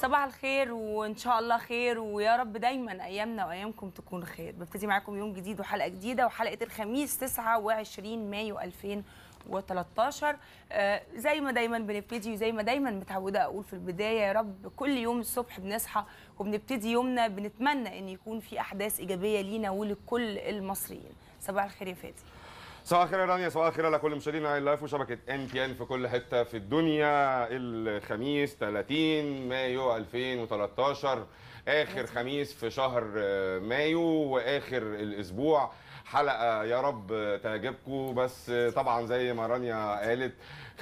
صباح الخير وان شاء الله خير ويا رب دايما ايامنا وايامكم تكون خير ببتدي معاكم يوم جديد وحلقه جديده وحلقه الخميس 29 مايو 2013 آه زي ما دايما بنبتدي وزي ما دايما متعوده اقول في البدايه يا رب كل يوم الصبح بنصحى وبنبتدي يومنا بنتمنى ان يكون في احداث ايجابيه لينا ولكل المصريين صباح الخير يا فادي صباح الخير يا رانيا صباح الخير على كل مشاهدينا اللايف لايف وشبكه ان تي ان في كل حته في الدنيا الخميس 30 مايو 2013 اخر خميس في شهر آه، مايو واخر الاسبوع حلقه يا رب تعجبكم بس آه، طبعا زي ما رانيا قالت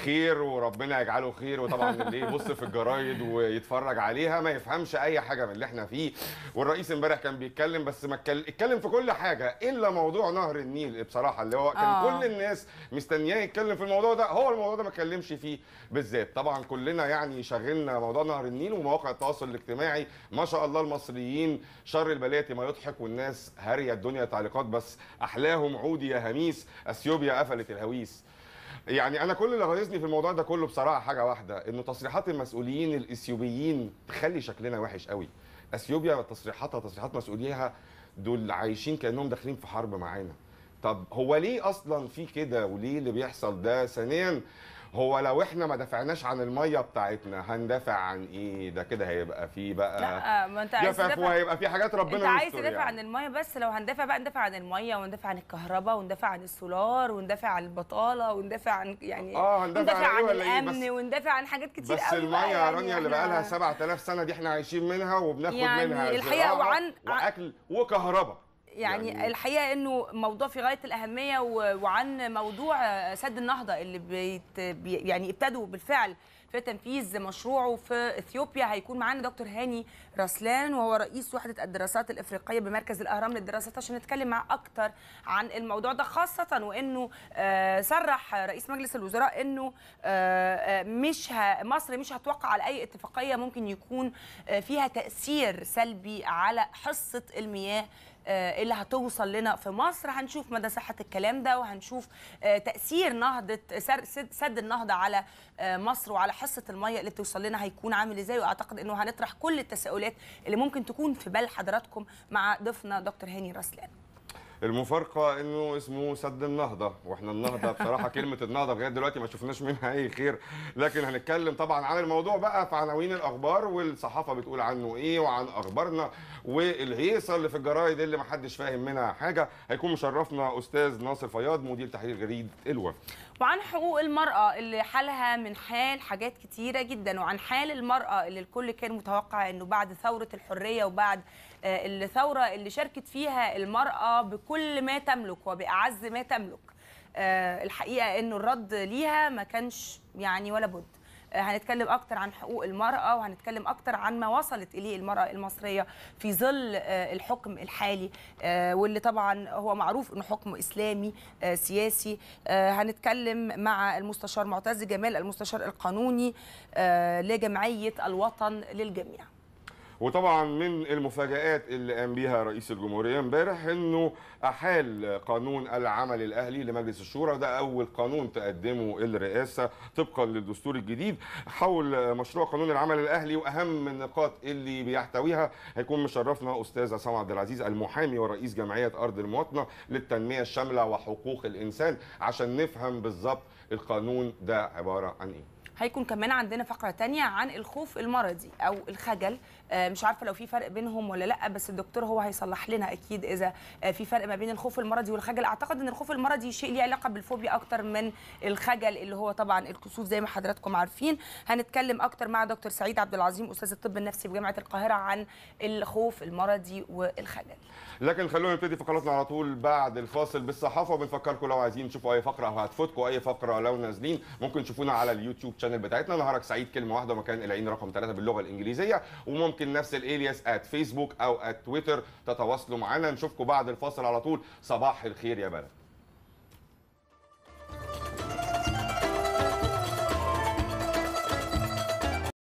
خير وربنا يجعله خير وطبعا اللي يبص في الجرايد ويتفرج عليها ما يفهمش اي حاجه من اللي احنا فيه والرئيس امبارح كان بيتكلم بس ما اتكلم في كل حاجه الا موضوع نهر النيل بصراحه اللي هو كان كان يعني آه. كل الناس مستنياه يتكلم في الموضوع ده هو الموضوع ده ما اتكلمش فيه بالذات طبعا كلنا يعني شغلنا موضوع نهر النيل ومواقع التواصل الاجتماعي ما شاء الله المصريين شر البلاتي ما يضحك والناس هاريه الدنيا تعليقات بس احلاهم عودي يا هميس اثيوبيا قفلت الهويس يعني انا كل اللي غرزني في الموضوع ده كله بصراحه حاجه واحده انه تصريحات المسؤولين الاثيوبيين تخلي شكلنا وحش قوي اثيوبيا تصريحاتها تصريحات مسؤوليها دول عايشين كانهم داخلين في حرب معانا طب هو ليه اصلا في كده وليه اللي بيحصل ده ثانيا هو لو احنا ما دفعناش عن الميه بتاعتنا هندافع عن ايه ده كده هيبقى فيه بقى لا آه، ما انت عايز تدافع وهيبقى في حاجات ربنا انت عايز تدافع يعني. عن الميه بس لو هندافع بقى ندافع عن الميه وندافع عن الكهرباء وندافع عن السولار وندافع عن البطاله وندافع عن يعني اه هندافع, إيه عن, عن, عن إيه؟ الامن وندافع عن حاجات كتير بس قوي بس الميه يا رانيا يعني اللي بقى لها 7000 سنه دي احنا عايشين منها وبناخد يعني منها الحقيقه وعن واكل وكهرباء يعني, يعني الحقيقه انه موضوع في غايه الاهميه وعن موضوع سد النهضه اللي بيت يعني ابتدوا بالفعل في تنفيذ مشروعه في اثيوبيا هيكون معانا دكتور هاني رسلان وهو رئيس وحده الدراسات الافريقيه بمركز الاهرام للدراسات عشان نتكلم معاه اكتر عن الموضوع ده خاصه وانه آه، صرح رئيس مجلس الوزراء انه آه، آه، مش مصر مش هتوقع على اي اتفاقيه ممكن يكون فيها تاثير سلبي على حصه المياه آه، اللي هتوصل لنا في مصر هنشوف مدى صحه الكلام ده وهنشوف آه، تاثير نهضه سد النهضه على آه، مصر وعلى حصه الميه اللي بتوصل لنا هيكون عامل ازاي واعتقد انه هنطرح كل التساؤلات اللي ممكن تكون في بال حضراتكم مع ضيفنا دكتور هاني راسلان المفارقه انه اسمه سد النهضه واحنا النهضه بصراحه كلمه النهضه لغايه دلوقتي ما شفناش منها اي خير لكن هنتكلم طبعا عن الموضوع بقى في عناوين الاخبار والصحافه بتقول عنه ايه وعن اخبارنا والهيصه اللي في الجرايد اللي ما حدش فاهم منها حاجه هيكون مشرفنا استاذ ناصر فياض مدير تحرير جريد الوفد وعن حقوق المرأة اللي حالها من حال حاجات كتيرة جدا وعن حال المرأة اللي الكل كان متوقع أنه بعد ثورة الحرية وبعد آه، الثورة اللي شاركت فيها المرأة بكل ما تملك وبأعز ما تملك آه، الحقيقة أنه الرد ليها ما كانش يعني ولا بد هنتكلم اكتر عن حقوق المراه وهنتكلم اكتر عن ما وصلت اليه المراه المصريه في ظل آه، الحكم الحالي آه، واللي طبعا هو معروف انه حكم اسلامي آه، سياسي هنتكلم مع المستشار معتز جمال المستشار القانوني لجمعيه الوطن للجميع وطبعا من المفاجآت اللي قام بيها رئيس الجمهورية امبارح انه احال قانون العمل الاهلي لمجلس الشورى ده اول قانون تقدمه الرئاسة طبقا للدستور الجديد حول مشروع قانون العمل الاهلي واهم النقاط اللي بيحتويها هيكون مشرفنا استاذ عصام عبد العزيز المحامي ورئيس جمعية ارض المواطنة للتنمية الشاملة وحقوق الانسان عشان نفهم بالظبط القانون ده عبارة عن ايه هيكون كمان عندنا فقره تانية عن الخوف المرضي او الخجل آه، مش عارفه لو في فرق بينهم ولا لا بس الدكتور هو هيصلح لنا اكيد اذا آه، في فرق ما بين الخوف المرضي والخجل اعتقد ان الخوف المرضي شيء ليه علاقه بالفوبيا اكتر من الخجل اللي هو طبعا الكسوف زي ما حضراتكم عارفين هنتكلم اكتر مع دكتور سعيد عبد العظيم استاذ الطب النفسي بجامعه القاهره عن الخوف المرضي والخجل لكن خلونا نبتدي فقراتنا على طول بعد الفاصل بالصحافه وبنفكركم لو عايزين تشوفوا اي فقره هتفوتكم اي فقره لو نازلين ممكن تشوفونا على اليوتيوب الشانل بتاعتنا نهارك سعيد كلمه واحده مكان العين رقم ثلاثه باللغه الانجليزيه وممكن نفس الالياس ات فيسبوك او ات تويتر تتواصلوا معانا نشوفكم بعد الفاصل على طول صباح الخير يا بلد